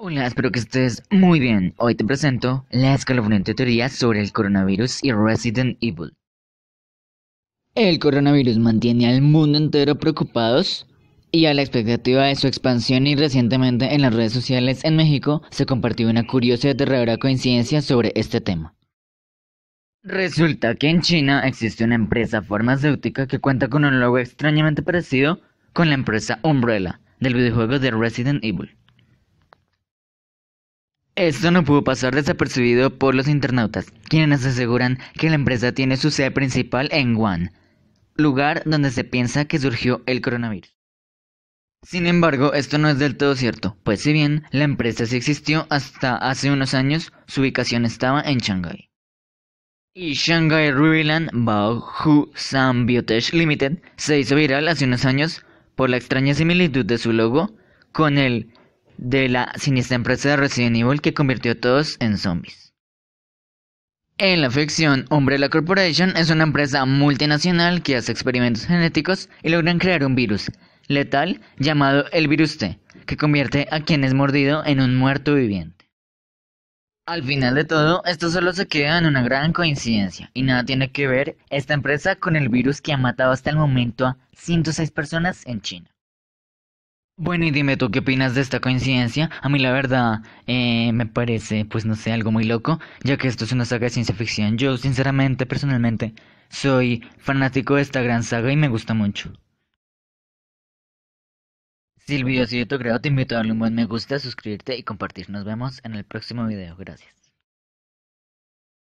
Hola, espero que estés muy bien. Hoy te presento la escalofriante teoría sobre el coronavirus y Resident Evil. El coronavirus mantiene al mundo entero preocupados y a la expectativa de su expansión y recientemente en las redes sociales en México se compartió una curiosa y aterradora coincidencia sobre este tema. Resulta que en China existe una empresa farmacéutica que cuenta con un logo extrañamente parecido con la empresa Umbrella del videojuego de Resident Evil. Esto no pudo pasar desapercibido por los internautas, quienes aseguran que la empresa tiene su sede principal en Wuhan, lugar donde se piensa que surgió el coronavirus. Sin embargo, esto no es del todo cierto, pues si bien la empresa sí existió hasta hace unos años, su ubicación estaba en Shanghai. Y Shanghai Bao Hu San Biotech Limited se hizo viral hace unos años por la extraña similitud de su logo con el de la siniestra empresa de Resident Evil que convirtió a todos en zombies. En la ficción, hombre la Corporation es una empresa multinacional que hace experimentos genéticos y logran crear un virus letal llamado el virus T, que convierte a quien es mordido en un muerto viviente. Al final de todo, esto solo se queda en una gran coincidencia y nada tiene que ver esta empresa con el virus que ha matado hasta el momento a 106 personas en China. Bueno, y dime tú qué opinas de esta coincidencia. A mí la verdad eh, me parece, pues no sé, algo muy loco, ya que esto es una saga de ciencia ficción. Yo, sinceramente, personalmente, soy fanático de esta gran saga y me gusta mucho. Si el video ha sido tu te invito a darle un buen me gusta, suscribirte y compartir. Nos vemos en el próximo video. Gracias.